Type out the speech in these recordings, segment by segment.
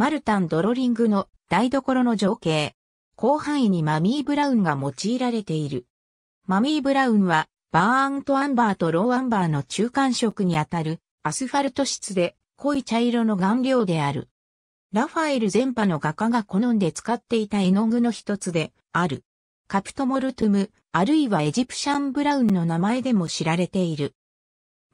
マルタンドロリングの台所の情景。広範囲にマミー・ブラウンが用いられている。マミー・ブラウンは、バーント・アンバーとローアンバーの中間色にあたるアスファルト質で濃い茶色の顔料である。ラファエル全般の画家が好んで使っていた絵の具の一つである。カプトモルトゥム、あるいはエジプシャンブラウンの名前でも知られている。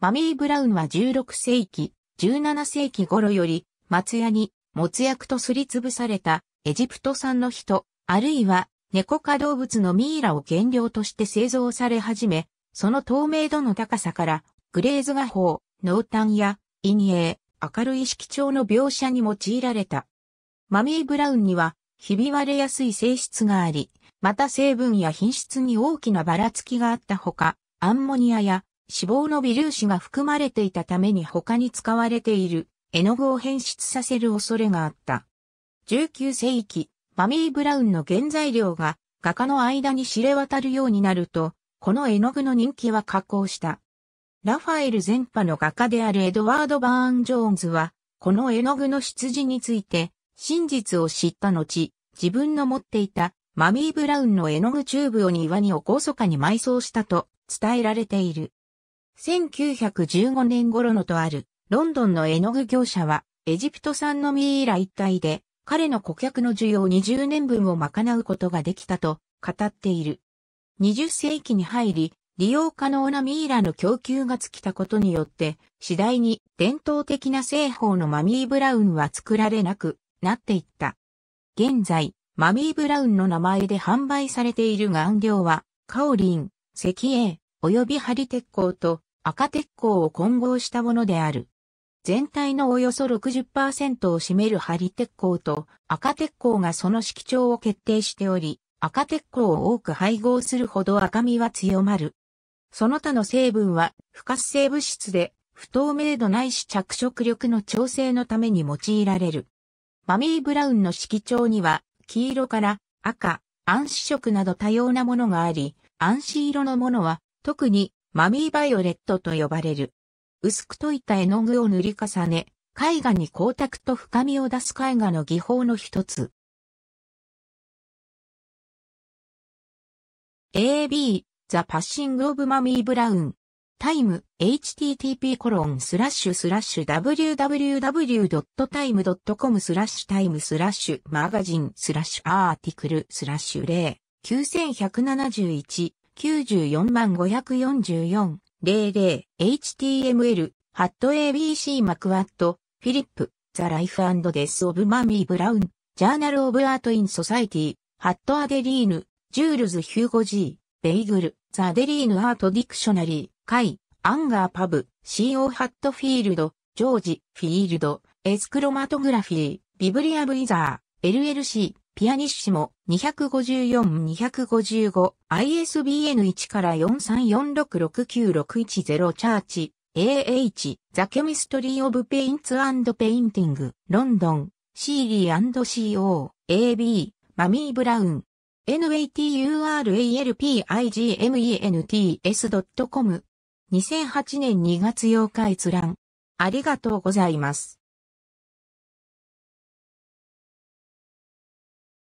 マミー・ブラウンは16世紀、17世紀頃より松屋にもつ薬とすりつぶされたエジプト産の人、あるいは猫科動物のミイラを原料として製造され始め、その透明度の高さから、グレーズ画法、濃淡や陰影、明るい色調の描写に用いられた。マミー・ブラウンには、ひび割れやすい性質があり、また成分や品質に大きなばらつきがあったほか、アンモニアや脂肪の微粒子が含まれていたために他に使われている絵の具を変質させる恐れがあった。19世紀、マミー・ブラウンの原材料が画家の間に知れ渡るようになると、この絵の具の人気は加工した。ラファエル全派の画家であるエドワード・バーン・ジョーンズは、この絵の具の出自について、真実を知った後、自分の持っていたマミー・ブラウンの絵の具チューブを庭におそかに埋葬したと伝えられている。1915年頃のとあるロンドンの絵の具業者は、エジプト産のミイラ一体で、彼の顧客の需要20年分を賄うことができたと語っている。20世紀に入り、利用可能なミイラの供給が尽きたことによって、次第に伝統的な製法のマミー・ブラウンは作られなくなっていった。現在、マミー・ブラウンの名前で販売されている顔料は、カオリン、石英、及びハリ鉄鋼と赤鉄鋼を混合したものである。全体のおよそ60%を占める針鉄鋼と赤鉄鋼がその色調を決定しており、赤鉄鋼を多く配合するほど赤みは強まる。その他の成分は不活性物質で不透明度ないし着色力の調整のために用いられる。マミーブラウンの色調には黄色から赤、暗視色など多様なものがあり、暗視色のものは特にマミーバイオレットと呼ばれる。薄く溶いた絵の具を塗り重ね、絵画に光沢と深みを出す絵画の技法の一つ。AB The Passing of Mummy Brown タイム http コロンスラッシュスラッシュ www.time.com スラッシュタイムスラッシュマガジンスラッシュアーティクルスラッシュ0 9171 94万544 00HTML、ハット ABC マクワット、フィリップ、ザ・ライフ・アンド・デス・オブ・マミー・ブラウン、ジャーナル・オブ・アート・イン・ソサイティ、ハット・アデリーヌ、ジュールズ・ヒューゴ・ジー、ベイグル、ザ・アデリーヌ・アート・ディクショナリー、カイ、アンガー・パブ、CO・ ハットフィールド、ジョージ・フィールド、エスクロマトグラフィー、ビブリア・ブイザー、LLC、ピアニッシモ254-255、ISBN1 から43466961 0チャーチ、AH、The Chemistry of Paints and Painting、ロンドン、c d &CO、AB、マミー・ブラウン。naturalpigments.com2008 年2月8日閲覧。ありがとうございます。